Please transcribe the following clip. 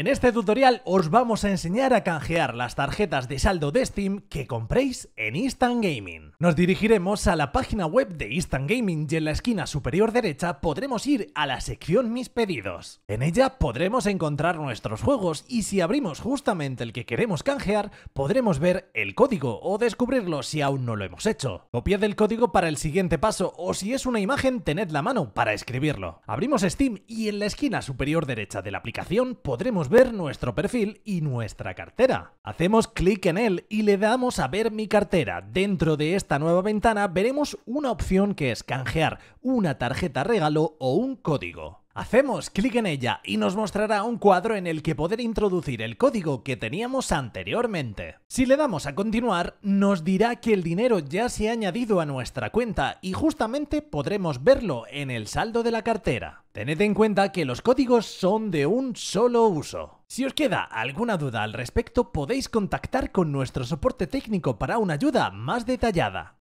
En este tutorial os vamos a enseñar a canjear las tarjetas de saldo de Steam que compréis en Instant Gaming. Nos dirigiremos a la página web de Instant Gaming y en la esquina superior derecha podremos ir a la sección Mis pedidos. En ella podremos encontrar nuestros juegos y si abrimos justamente el que queremos canjear podremos ver el código o descubrirlo si aún no lo hemos hecho. Copiad el código para el siguiente paso o si es una imagen tened la mano para escribirlo. Abrimos Steam y en la esquina superior derecha de la aplicación podremos ver nuestro perfil y nuestra cartera. Hacemos clic en él y le damos a ver mi cartera. Dentro de esta nueva ventana veremos una opción que es canjear una tarjeta regalo o un código. Hacemos clic en ella y nos mostrará un cuadro en el que poder introducir el código que teníamos anteriormente. Si le damos a continuar, nos dirá que el dinero ya se ha añadido a nuestra cuenta y justamente podremos verlo en el saldo de la cartera. Tened en cuenta que los códigos son de un solo uso. Si os queda alguna duda al respecto, podéis contactar con nuestro soporte técnico para una ayuda más detallada.